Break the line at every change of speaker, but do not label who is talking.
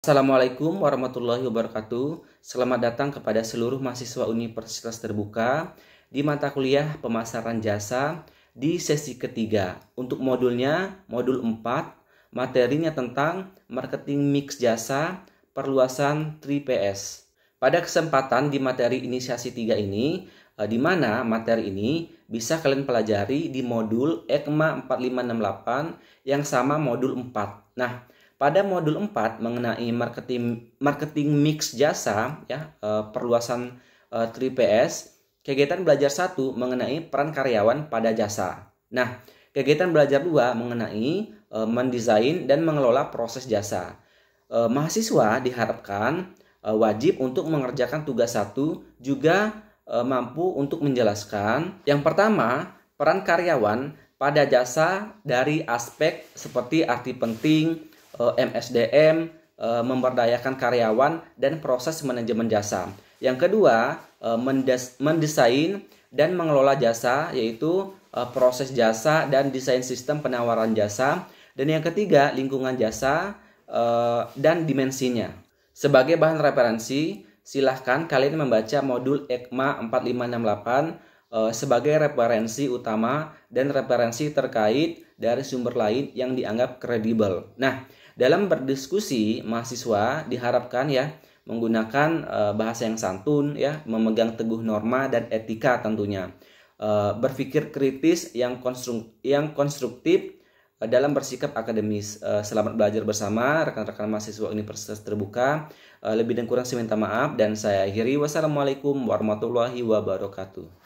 Assalamualaikum warahmatullahi wabarakatuh. Selamat datang kepada seluruh mahasiswa Universitas Terbuka di mata kuliah Pemasaran Jasa di sesi ketiga. Untuk modulnya, modul 4, materinya tentang marketing mix jasa perluasan 3PS. Pada kesempatan di materi inisiasi 3 ini, eh, di mana materi ini bisa kalian pelajari di modul EKMA 4568 yang sama modul 4. Nah, pada modul 4 mengenai marketing marketing mix jasa ya eh, perluasan 3PS, eh, kegiatan belajar 1 mengenai peran karyawan pada jasa. Nah, kegiatan belajar 2 mengenai eh, mendesain dan mengelola proses jasa. mahasiswa diharapkan wajib untuk mengerjakan tugas satu juga mampu untuk menjelaskan. Yang pertama, peran karyawan pada jasa dari aspek seperti arti penting, MSDM, eh, eh, memberdayakan karyawan dan proses manajemen jasa. Yang kedua, eh, mendesain dan mengelola jasa yaitu proses jasa dan desain sistem penawaran jasa. Dan yang ketiga, lingkungan jasa dan dimensinya. Sebagai bahan referensi, silahkan kalian membaca modul ECMA 4568 sebagai referensi utama dan referensi terkait dari sumber lain yang dianggap kredibel. Nah, dalam berdiskusi, mahasiswa diharapkan ya menggunakan e, bahasa yang santun ya, memegang teguh norma dan etika tentunya. E, berpikir kritis yang konstruk yang konstruktif eh, dalam bersikap akademis. selamat belajar bersama rekan-rekan mahasiswa Universitas Terbuka. lebih dan kurang saya minta maaf dan saya akhiri wassalamualaikum warahmatullahi wabarakatuh.